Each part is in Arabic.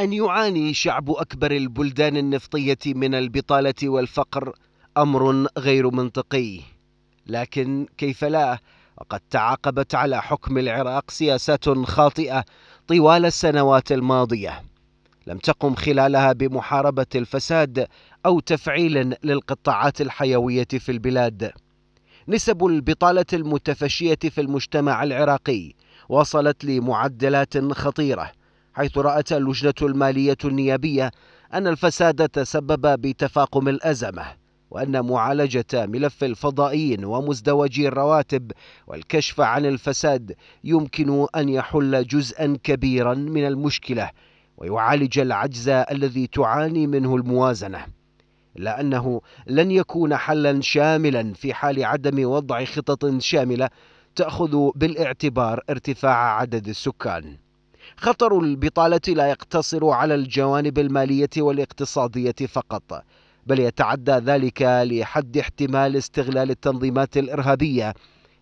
أن يعاني شعب أكبر البلدان النفطية من البطالة والفقر أمر غير منطقي لكن كيف لا وقد تعاقبت على حكم العراق سياسات خاطئة طوال السنوات الماضية لم تقم خلالها بمحاربة الفساد أو تفعيل للقطاعات الحيوية في البلاد نسب البطالة المتفشية في المجتمع العراقي وصلت لمعدلات خطيرة حيث رأت اللجنة المالية النيابية أن الفساد تسبب بتفاقم الأزمة وأن معالجة ملف الفضائيين ومزدوجي الرواتب والكشف عن الفساد يمكن أن يحل جزءا كبيرا من المشكلة ويعالج العجز الذي تعاني منه الموازنة إلا أنه لن يكون حلا شاملا في حال عدم وضع خطط شاملة تأخذ بالاعتبار ارتفاع عدد السكان خطر البطالة لا يقتصر على الجوانب المالية والاقتصادية فقط بل يتعدى ذلك لحد احتمال استغلال التنظيمات الإرهابية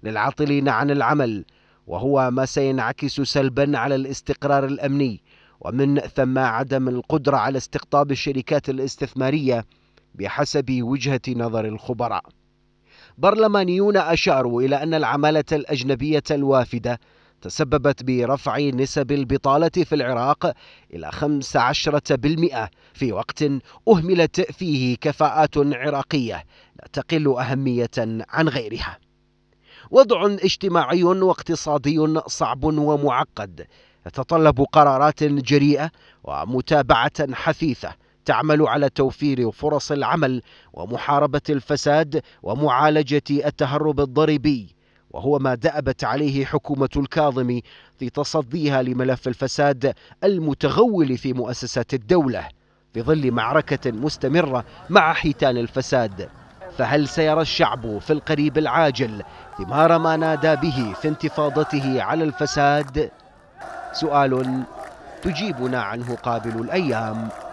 للعاطلين عن العمل وهو ما سينعكس سلبا على الاستقرار الأمني ومن ثم عدم القدرة على استقطاب الشركات الاستثمارية بحسب وجهة نظر الخبراء برلمانيون أشاروا إلى أن العمالة الأجنبية الوافدة تسببت برفع نسب البطالة في العراق إلى 15% في وقت أهملت فيه كفاءات عراقية لا تقل أهمية عن غيرها. وضع اجتماعي واقتصادي صعب ومعقد يتطلب قرارات جريئة ومتابعة حثيثة تعمل على توفير فرص العمل ومحاربة الفساد ومعالجة التهرب الضريبي وهو ما دأبت عليه حكومة الكاظمي في تصديها لملف الفساد المتغول في مؤسسات الدولة في ظل معركة مستمرة مع حيتان الفساد فهل سيرى الشعب في القريب العاجل ثمار ما نادى به في انتفاضته على الفساد؟ سؤال تجيبنا عنه قابل الأيام